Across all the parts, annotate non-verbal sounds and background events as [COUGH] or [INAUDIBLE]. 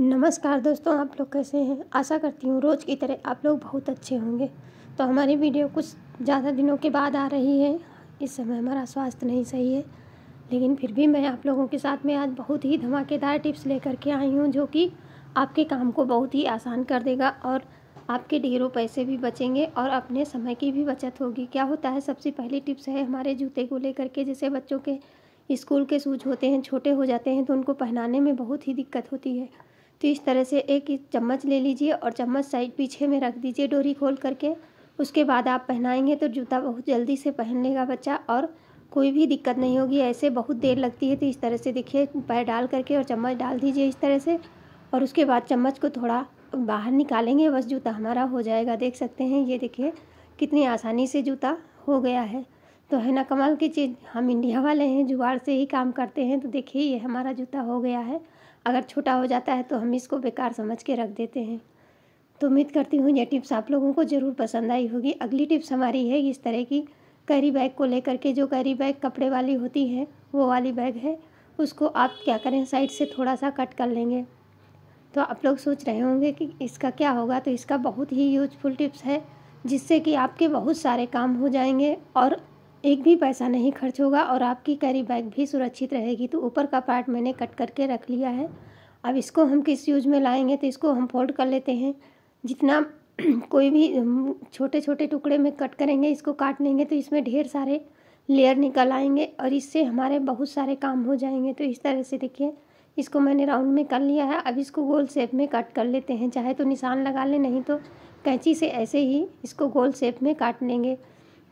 नमस्कार दोस्तों आप लोग कैसे हैं आशा करती हूँ रोज़ की तरह आप लोग बहुत अच्छे होंगे तो हमारी वीडियो कुछ ज़्यादा दिनों के बाद आ रही है इस समय हमारा स्वास्थ्य नहीं सही है लेकिन फिर भी मैं आप लोगों के साथ में आज बहुत ही धमाकेदार टिप्स लेकर के आई हूँ जो कि आपके काम को बहुत ही आसान कर देगा और आपके ढेरों पैसे भी बचेंगे और अपने समय की भी बचत होगी क्या होता है सबसे पहली टिप्स है हमारे जूते को लेकर के जैसे बच्चों के स्कूल के शूज होते हैं छोटे हो जाते हैं तो उनको पहनाने में बहुत ही दिक्कत होती है तो इस तरह से एक चम्मच ले लीजिए और चम्मच साइड पीछे में रख दीजिए डोरी खोल करके उसके बाद आप पहनाएंगे तो जूता बहुत जल्दी से पहन लेगा बच्चा और कोई भी दिक्कत नहीं होगी ऐसे बहुत देर लगती है तो इस तरह से देखिए पैर डाल करके और चम्मच डाल दीजिए इस तरह से और उसके बाद चम्मच को थोड़ा बाहर निकालेंगे बस जूता हमारा हो जाएगा देख सकते हैं ये देखिए कितनी आसानी से जूता हो गया है तो है ना कमाल की चीज़ हम इंडिया वाले हैं जुगाड़ से ही काम करते हैं तो देखिए ये हमारा जूता हो गया है अगर छोटा हो जाता है तो हम इसको बेकार समझ के रख देते हैं तो उम्मीद करती हूँ ये टिप्स आप लोगों को ज़रूर पसंद आई होगी अगली टिप्स हमारी है इस तरह की कैरी बैग को लेकर के जो कैरी बैग कपड़े वाली होती है वो वाली बैग है उसको आप क्या करें साइड से थोड़ा सा कट कर लेंगे तो आप लोग सोच रहे होंगे कि इसका क्या होगा तो इसका बहुत ही यूजफुल टिप्स है जिससे कि आपके बहुत सारे काम हो जाएंगे और एक भी पैसा नहीं खर्च होगा और आपकी कैरी बैग भी सुरक्षित रहेगी तो ऊपर का पार्ट मैंने कट करके रख लिया है अब इसको हम किस यूज में लाएंगे तो इसको हम फोल्ड कर लेते हैं जितना [CLEARS THROAT] कोई भी छोटे छोटे टुकड़े में कट करेंगे इसको काट लेंगे तो इसमें ढेर सारे लेयर निकल आएंगे और इससे हमारे बहुत सारे काम हो जाएंगे तो इस तरह से देखिए इसको मैंने राउंड में कर लिया है अब इसको गोल शेप में कट कर लेते हैं चाहे तो निशान लगा लें नहीं तो कैंची से ऐसे ही इसको गोल शेप में काट लेंगे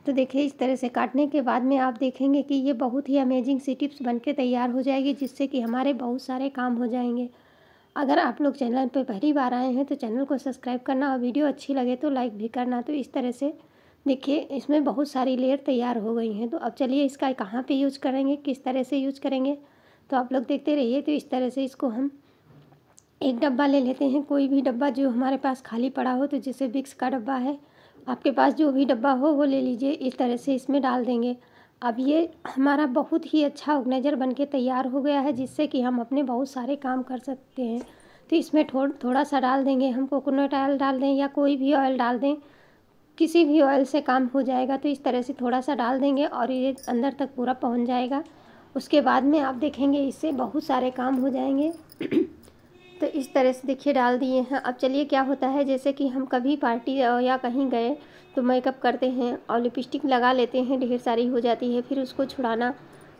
तो देखिए इस तरह से काटने के बाद में आप देखेंगे कि ये बहुत ही अमेजिंग सी टिप्स बन के तैयार हो जाएगी जिससे कि हमारे बहुत सारे काम हो जाएंगे अगर आप लोग चैनल पर पहली बार आए हैं तो चैनल को सब्सक्राइब करना और वीडियो अच्छी लगे तो लाइक भी करना तो इस तरह से देखिए इसमें बहुत सारी लेयर तैयार हो गई हैं तो अब चलिए इसका कहाँ पे यूज करेंगे किस तरह से यूज करेंगे तो आप लोग देखते रहिए तो इस तरह से इसको हम एक डब्बा ले लेते हैं कोई भी डब्बा जो हमारे पास खाली पड़ा हो तो जैसे बिक्स का डब्बा है आपके पास जो भी डब्बा हो वो ले लीजिए इस तरह से इसमें डाल देंगे अब ये हमारा बहुत ही अच्छा ऑर्गेनाइजर बन के तैयार हो गया है जिससे कि हम अपने बहुत सारे काम कर सकते हैं तो इसमें थोड़ थोड़ा सा डाल देंगे हम कोकोनट ऑयल डाल दें या कोई भी ऑयल डाल दें किसी भी ऑयल से काम हो जाएगा तो इस तरह से थोड़ा सा डाल देंगे और ये अंदर तक पूरा पहुंच जाएगा उसके बाद में आप देखेंगे इससे बहुत सारे काम हो जाएंगे तो इस तरह से देखिए डाल दिए हैं अब चलिए क्या होता है जैसे कि हम कभी पार्टी या कहीं गए तो मेकअप करते हैं और लिपस्टिक लगा लेते हैं ढेर सारी हो जाती है फिर उसको छुड़ाना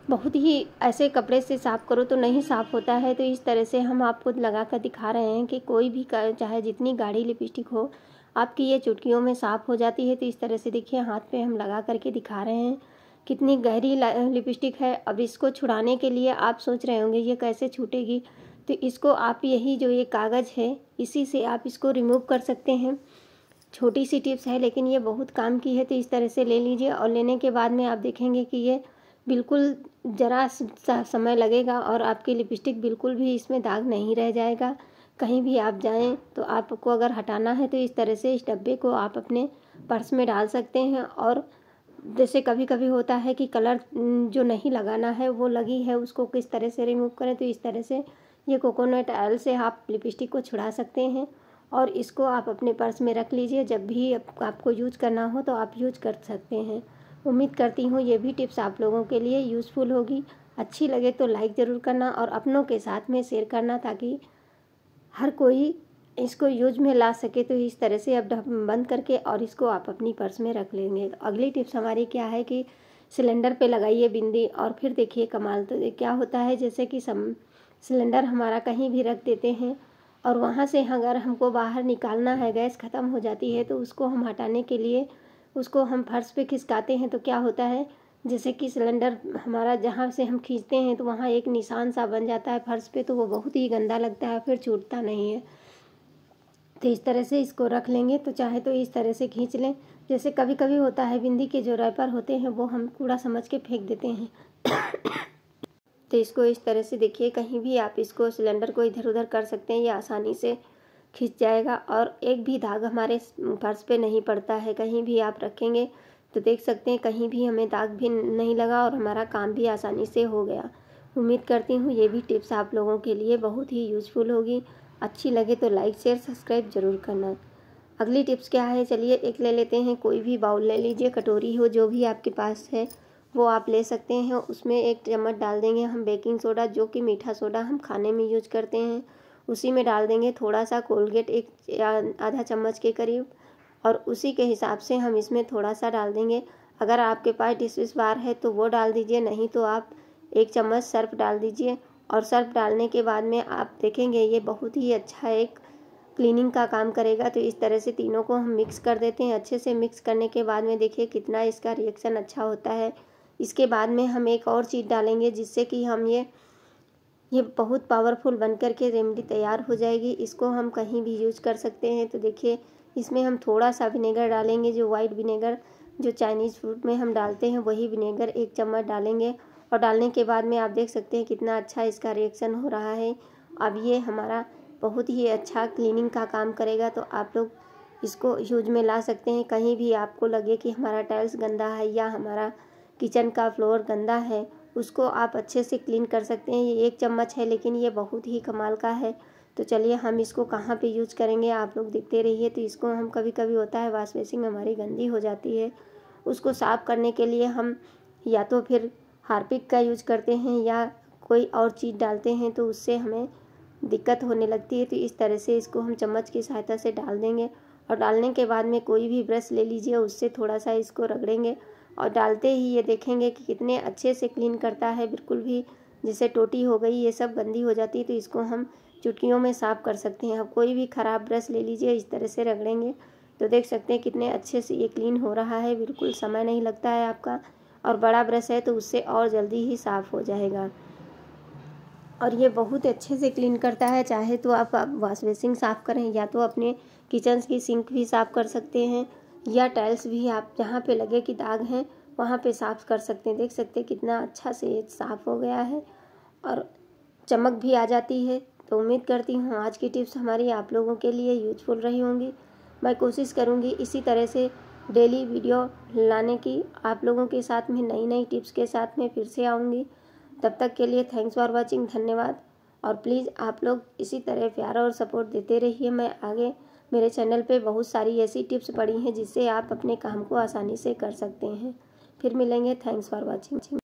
बहुत ही ऐसे कपड़े से साफ़ करो तो नहीं साफ़ होता है तो इस तरह से हम आपको लगा कर दिखा रहे हैं कि कोई भी चाहे जितनी गाढ़ी लिपस्टिक हो आपकी ये चुटकियों में साफ़ हो जाती है तो इस तरह से देखिए हाथ पे हम लगा करके दिखा रहे हैं कितनी गहरी लिपस्टिक है अब इसको छुड़ाने के लिए आप सोच रहे होंगे ये कैसे छूटेगी तो इसको आप यही जो ये कागज़ है इसी से आप इसको रिमूव कर सकते हैं छोटी सी टिप्स है लेकिन ये बहुत काम की है तो इस तरह से ले लीजिए और लेने के बाद में आप देखेंगे कि ये बिल्कुल ज़रा सा समय लगेगा और आपकी लिपस्टिक बिल्कुल भी इसमें दाग नहीं रह जाएगा कहीं भी आप जाएं तो आपको अगर हटाना है तो इस तरह से इस डब्बे को आप अपने पर्स में डाल सकते हैं और जैसे कभी कभी होता है कि कलर जो नहीं लगाना है वो लगी है उसको किस तरह से रिमूव करें तो इस तरह से ये कोकोनट ऑयल से आप लिपस्टिक को छुड़ा सकते हैं और इसको आप अपने पर्स में रख लीजिए जब भी आप, आपको यूज करना हो तो आप यूज कर सकते हैं उम्मीद करती हूँ ये भी टिप्स आप लोगों के लिए यूज़फुल होगी अच्छी लगे तो लाइक ज़रूर करना और अपनों के साथ में शेयर करना ताकि हर कोई इसको यूज में ला सके तो इस तरह से अब बंद करके और इसको आप अपनी पर्स में रख लेंगे तो अगली टिप्स हमारी क्या है कि सिलेंडर पे लगाइए बिंदी और फिर देखिए कमाल तो क्या होता है जैसे कि सम सिलेंडर हमारा कहीं भी रख देते हैं और वहाँ से अगर हमको बाहर निकालना है गैस ख़त्म हो जाती है तो उसको हम हटाने के लिए उसको हम फर्श पे खिसकाते हैं तो क्या होता है जैसे कि सिलेंडर हमारा जहाँ से हम खींचते हैं तो वहाँ एक निशान सा बन जाता है फर्श पे तो वो बहुत ही गंदा लगता है फिर छूटता नहीं है तो इस तरह से इसको रख लेंगे तो चाहे तो इस तरह से खींच लें जैसे कभी कभी होता है बिंदी के जो रैपर होते हैं वो हम कूड़ा समझ के फेंक देते हैं तो इसको इस तरह से देखिए कहीं भी आप इसको सिलेंडर को इधर उधर कर सकते हैं ये आसानी से खींच जाएगा और एक भी दाग हमारे फर्श पे नहीं पड़ता है कहीं भी आप रखेंगे तो देख सकते हैं कहीं भी हमें दाग भी नहीं लगा और हमारा काम भी आसानी से हो गया उम्मीद करती हूँ ये भी टिप्स आप लोगों के लिए बहुत ही यूज़फुल होगी अच्छी लगे तो लाइक शेयर सब्सक्राइब ज़रूर करना अगली टिप्स क्या है चलिए एक ले लेते हैं कोई भी बाउल ले लीजिए कटोरी हो जो भी आपके पास है वो आप ले सकते हैं उसमें एक चम्मच डाल देंगे हम बेकिंग सोडा जो कि मीठा सोडा हम खाने में यूज करते हैं उसी में डाल देंगे थोड़ा सा कोलगेट एक आधा चम्मच के करीब और उसी के हिसाब से हम इसमें थोड़ा सा डाल देंगे अगर आपके पास डिश बार है तो वो डाल दीजिए नहीं तो आप एक चम्मच सर्फ डाल दीजिए और सर्फ डालने के बाद में आप देखेंगे ये बहुत ही अच्छा एक क्लीनिंग का काम करेगा तो इस तरह से तीनों को हम मिक्स कर देते हैं अच्छे से मिक्स करने के बाद में देखिए कितना इसका रिएक्शन अच्छा होता है इसके बाद में हम एक और चीज़ डालेंगे जिससे कि हम ये ये बहुत पावरफुल बन कर के रेमडी तैयार हो जाएगी इसको हम कहीं भी यूज कर सकते हैं तो देखिए इसमें हम थोड़ा सा विनेगर डालेंगे जो वाइट विनेगर जो चाइनीज़ फ्रूट में हम डालते हैं वही विनेगर एक चम्मच डालेंगे और डालने के बाद में आप देख सकते हैं कितना अच्छा इसका रिएक्शन हो रहा है अब ये हमारा बहुत ही अच्छा क्लीनिंग का काम करेगा तो आप लोग इसको यूज में ला सकते हैं कहीं भी आपको लगे कि हमारा टाइल्स गंदा है या हमारा किचन का फ्लोर गंदा है उसको आप अच्छे से क्लीन कर सकते हैं ये एक चम्मच है लेकिन ये बहुत ही कमाल का है तो चलिए हम इसको कहाँ पे यूज करेंगे आप लोग देखते रहिए तो इसको हम कभी कभी होता है वाश बेसिन हमारी गंदी हो जाती है उसको साफ़ करने के लिए हम या तो फिर हार्पिक का यूज करते हैं या कोई और चीज़ डालते हैं तो उससे हमें दिक्कत होने लगती है तो इस तरह से इसको हम चम्मच की सहायता से डाल देंगे और डालने के बाद में कोई भी ब्रश ले लीजिए उससे थोड़ा सा इसको रगड़ेंगे और डालते ही ये देखेंगे कि कितने अच्छे से क्लीन करता है बिल्कुल भी जैसे टोटी हो गई ये सब गंदी हो जाती है तो इसको हम चुटकियों में साफ़ कर सकते हैं आप कोई भी ख़राब ब्रश ले लीजिए इस तरह से रगड़ेंगे तो देख सकते हैं कितने अच्छे से ये क्लीन हो रहा है बिल्कुल समय नहीं लगता है आपका और बड़ा ब्रश है तो उससे और जल्दी ही साफ़ हो जाएगा और ये बहुत अच्छे से क्लीन करता है चाहे तो आप, आप वॉश बेसिन साफ़ करें या तो अपने किचन की सिंक भी साफ़ कर सकते हैं या टाइल्स भी आप जहाँ पे लगे कि दाग हैं वहाँ पे साफ़ कर सकते हैं देख सकते हैं कितना अच्छा से साफ़ हो गया है और चमक भी आ जाती है तो उम्मीद करती हूँ आज की टिप्स हमारी आप लोगों के लिए यूजफुल रही होंगी मैं कोशिश करूँगी इसी तरह से डेली वीडियो लाने की आप लोगों के साथ में नई नई टिप्स के साथ में फिर से आऊँगी तब तक के लिए थैंक्स फॉर वॉचिंग धन्यवाद और प्लीज़ आप लोग इसी तरह प्यार और सपोर्ट देते रहिए मैं आगे मेरे चैनल पे बहुत सारी ऐसी टिप्स पड़ी हैं जिससे आप अपने काम को आसानी से कर सकते हैं फिर मिलेंगे थैंक्स फॉर वॉचिंग